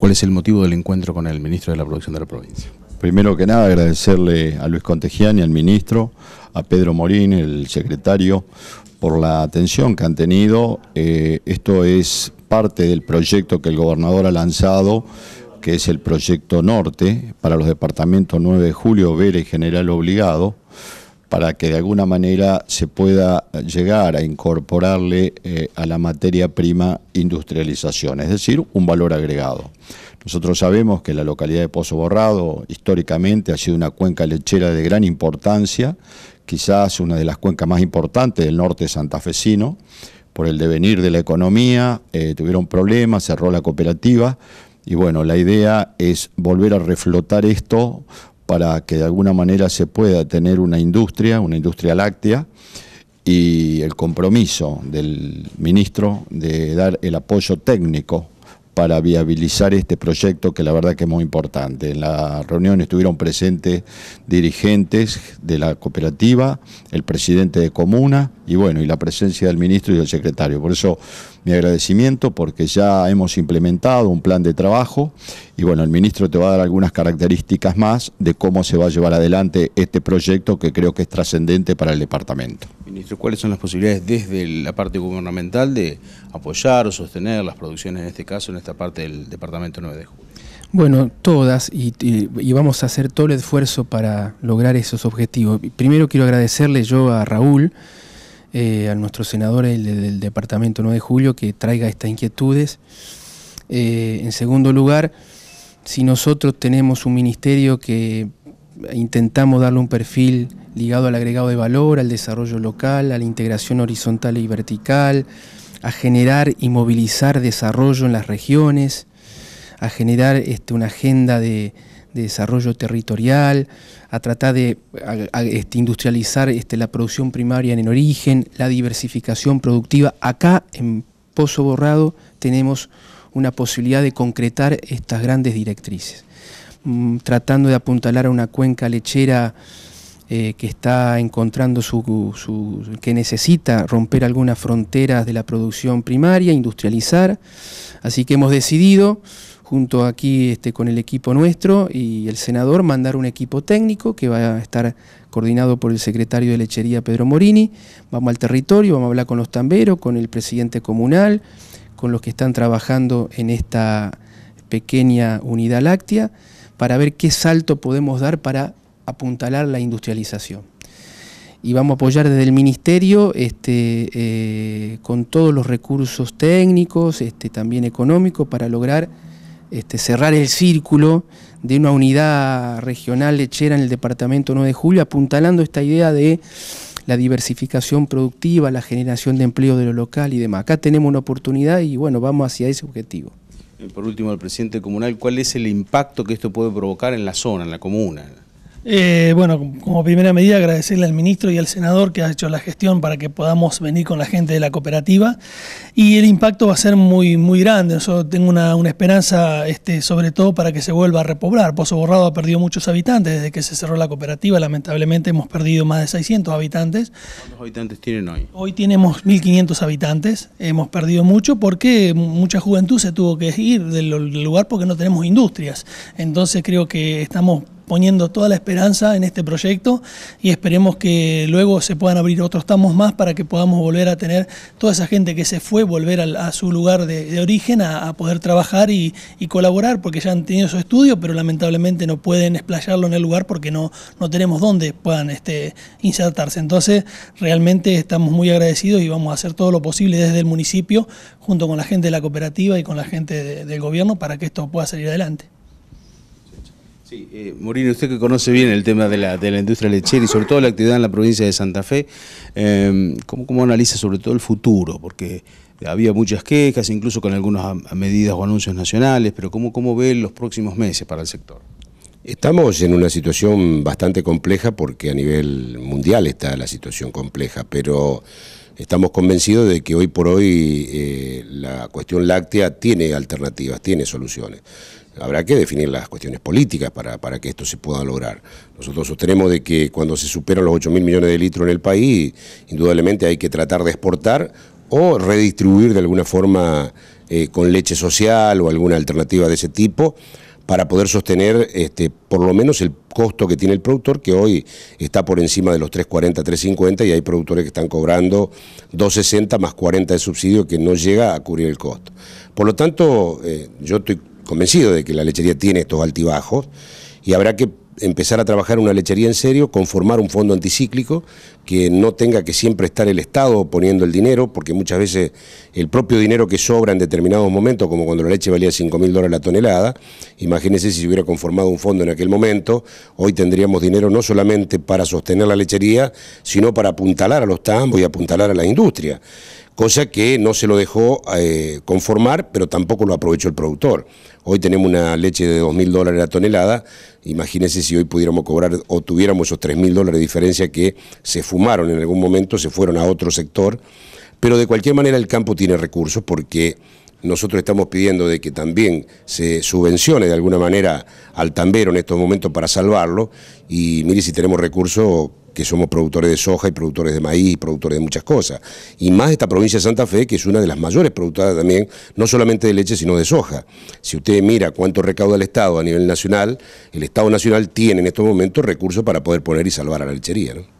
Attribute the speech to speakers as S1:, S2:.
S1: ¿Cuál es el motivo del encuentro con el ministro de la Producción de la provincia? Primero que nada, agradecerle a Luis Contegiani, y al ministro, a Pedro Morín, el secretario, por la atención que han tenido. Eh, esto es parte del proyecto que el gobernador ha lanzado, que es el proyecto norte para los departamentos 9 de julio, Vera y General Obligado para que de alguna manera se pueda llegar a incorporarle eh, a la materia prima industrialización, es decir, un valor agregado. Nosotros sabemos que la localidad de Pozo Borrado históricamente ha sido una cuenca lechera de gran importancia, quizás una de las cuencas más importantes del norte santafesino, por el devenir de la economía, eh, tuvieron problemas, cerró la cooperativa, y bueno, la idea es volver a reflotar esto para que de alguna manera se pueda tener una industria, una industria láctea, y el compromiso del ministro de dar el apoyo técnico para viabilizar este proyecto que la verdad que es muy importante. En la reunión estuvieron presentes dirigentes de la cooperativa, el presidente de comuna y bueno, y la presencia del ministro y del secretario. Por eso mi agradecimiento porque ya hemos implementado un plan de trabajo y bueno, el ministro te va a dar algunas características más de cómo se va a llevar adelante este proyecto que creo que es trascendente para el departamento.
S2: Ministro, ¿cuáles son las posibilidades desde la parte gubernamental de apoyar o sostener las producciones en este caso? esta parte del Departamento 9 de Julio?
S3: Bueno, todas, y, vamos a hacer todo el esfuerzo para lograr esos objetivos. Primero quiero agradecerle yo a Raúl, eh, a nuestro senador del Departamento 9 de Julio, que traiga estas inquietudes. Eh, en segundo lugar, si nosotros tenemos un ministerio que intentamos darle un perfil ligado al agregado de valor, al desarrollo local, a la integración horizontal y vertical, a generar y movilizar desarrollo en las regiones, a generar este, una agenda de, desarrollo territorial, a tratar de este, industrializar este, la producción primaria en el origen, la diversificación productiva. Acá en Pozo Borrado tenemos una posibilidad de concretar estas grandes directrices, mm, tratando de apuntalar a una cuenca lechera eh, que está encontrando su, que necesita romper algunas fronteras de la producción primaria, industrializar. Así que hemos decidido, junto aquí este, con el equipo nuestro y el senador, mandar un equipo técnico que va a estar coordinado por el secretario de lechería Pedro Morini. Vamos al territorio, vamos a hablar con los tamberos, con el presidente comunal, con los que están trabajando en esta pequeña unidad láctea para ver qué salto podemos dar para apuntalar la industrialización. Y vamos a apoyar desde el Ministerio este, eh, con todos los recursos técnicos, este, también económicos, para lograr este, cerrar el círculo de una unidad regional lechera en el departamento 9 de julio, apuntalando esta idea de la diversificación productiva, la generación de empleo de lo local y demás. Acá tenemos una oportunidad y bueno, vamos hacia ese objetivo.
S2: Por último, al presidente comunal, ¿cuál es el impacto que esto puede provocar en la zona, en la comuna?
S4: Eh, bueno, como primera medida agradecerle al ministro y al senador que ha hecho la gestión para que podamos venir con la gente de la cooperativa y el impacto va a ser muy, muy grande. tengo una, esperanza este, sobre todo para que se vuelva a repoblar. Pozo Borrado ha perdido muchos habitantes desde que se cerró la cooperativa, lamentablemente hemos perdido más de 600 habitantes.
S2: ¿Cuántos habitantes tienen hoy?
S4: Hoy tenemos 1.500 habitantes, hemos perdido mucho porque mucha juventud se tuvo que ir del lugar porque no tenemos industrias. Entonces creo que estamos poniendo toda la esperanza en este proyecto y esperemos que luego se puedan abrir otros TAMOS más para que podamos volver a tener toda esa gente que se fue, volver a, su lugar de, origen, a, poder trabajar y, colaborar, porque ya han tenido su estudio, pero lamentablemente no pueden explayarlo en el lugar porque no, no tenemos dónde puedan este, insertarse. Entonces, realmente estamos muy agradecidos y vamos a hacer todo lo posible desde el municipio, junto con la gente de la cooperativa y con la gente del gobierno, para que esto pueda salir adelante.
S2: Sí, eh, Morino, usted que conoce bien el tema de la, de la industria lechera y sobre todo la actividad en la provincia de Santa Fe, em, ¿cómo, analiza sobre todo el futuro? Porque había muchas quejas, incluso con algunas medidas o anuncios nacionales, pero ¿cómo, cómo ve los próximos meses para el sector?
S5: Estamos en una situación bastante compleja porque a nivel mundial está la situación compleja, pero estamos convencidos de que hoy por hoy eh, la cuestión láctea tiene alternativas, tiene soluciones habrá que definir las cuestiones políticas para, para que esto se pueda lograr. Nosotros sostenemos de que cuando se superan los 8 mil millones de litros en el país, indudablemente hay que tratar de exportar o redistribuir de alguna forma eh, con leche social o alguna alternativa de ese tipo para poder sostener este, por lo menos el costo que tiene el productor, que hoy está por encima de los 3.40, 3.50 y hay productores que están cobrando 2.60 más 40 de subsidio que no llega a cubrir el costo. Por lo tanto, eh, yo estoy convencido de que la lechería tiene estos altibajos y habrá que empezar a trabajar una lechería en serio, conformar un fondo anticíclico que no tenga que siempre estar el Estado poniendo el dinero, porque muchas veces el propio dinero que sobra en determinados momentos, como cuando la leche valía 5.000 mil dólares la tonelada, imagínense si se hubiera conformado un fondo en aquel momento, hoy tendríamos dinero no solamente para sostener la lechería, sino para apuntalar a los tambos y apuntalar a la industria cosa que no se lo dejó eh, conformar, pero tampoco lo aprovechó el productor. Hoy tenemos una leche de 2.000 dólares la tonelada, imagínense si hoy pudiéramos cobrar o tuviéramos esos 3.000 dólares de diferencia que se fumaron en algún momento, se fueron a otro sector, pero de cualquier manera el campo tiene recursos porque nosotros estamos pidiendo de que también se subvencione de alguna manera al tambero en estos momentos para salvarlo y mire si tenemos recursos que somos productores de soja y productores de maíz y productores de muchas cosas. Y más esta provincia de Santa Fe, que es una de las mayores productoras también, no solamente de leche, sino de soja. Si usted mira cuánto recauda el Estado a nivel nacional, el Estado Nacional tiene en estos momentos recursos para poder poner y salvar a la lechería.